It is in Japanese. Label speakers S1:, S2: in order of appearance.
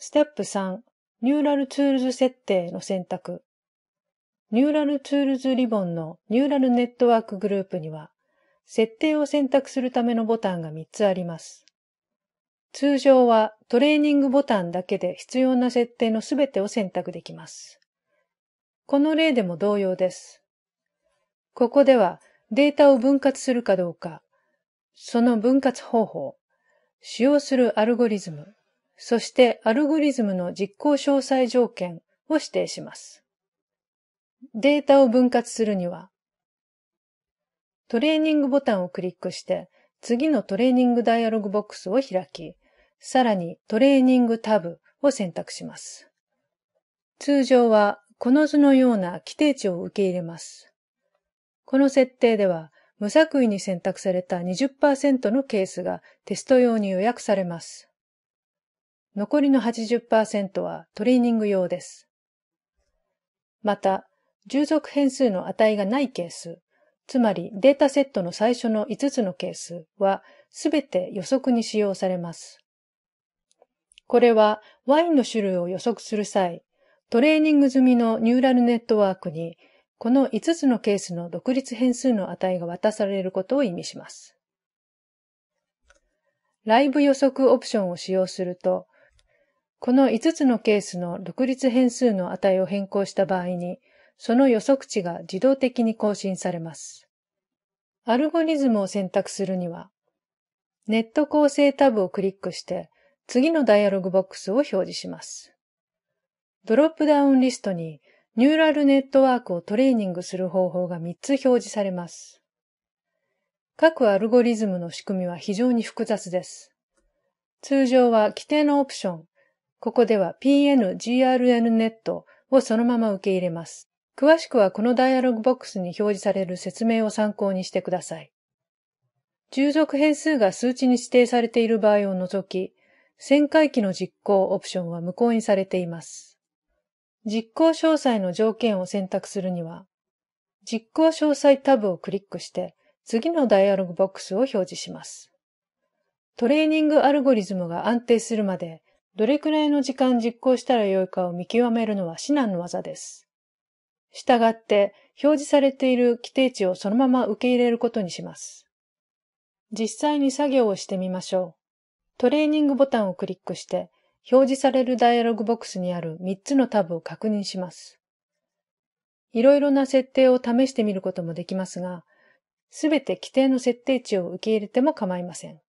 S1: ステップ3、ニューラルツールズ設定の選択。ニューラルツールズリボンのニューラルネットワークグループには、設定を選択するためのボタンが3つあります。通常はトレーニングボタンだけで必要な設定のすべてを選択できます。この例でも同様です。ここではデータを分割するかどうか、その分割方法、使用するアルゴリズム、そしてアルゴリズムの実行詳細条件を指定します。データを分割するには、トレーニングボタンをクリックして、次のトレーニングダイアログボックスを開き、さらにトレーニングタブを選択します。通常はこの図のような規定値を受け入れます。この設定では無作為に選択された20%のケースがテスト用に予約されます。残りの80%はトレーニング用です。また、従属変数の値がないケース、つまりデータセットの最初の5つのケースはすべて予測に使用されます。これはワインの種類を予測する際、トレーニング済みのニューラルネットワークにこの5つのケースの独立変数の値が渡されることを意味します。ライブ予測オプションを使用すると、この5つのケースの独立変数の値を変更した場合に、その予測値が自動的に更新されます。アルゴリズムを選択するには、ネット構成タブをクリックして、次のダイアログボックスを表示します。ドロップダウンリストに、ニューラルネットワークをトレーニングする方法が3つ表示されます。各アルゴリズムの仕組みは非常に複雑です。通常は規定のオプション、ここでは PN-GRN ネットをそのまま受け入れます。詳しくはこのダイアログボックスに表示される説明を参考にしてください。従属変数が数値に指定されている場合を除き、旋回機の実行オプションは無効にされています。実行詳細の条件を選択するには、実行詳細タブをクリックして、次のダイアログボックスを表示します。トレーニングアルゴリズムが安定するまでどれくらいの時間実行したらよいかを見極めるのは至難の技です。したがって、表示されている規定値をそのまま受け入れることにします。実際に作業をしてみましょう。トレーニングボタンをクリックして、表示されるダイアログボックスにある3つのタブを確認します。いろいろな設定を試してみることもできますが、すべて規定の設定値を受け入れても構いません。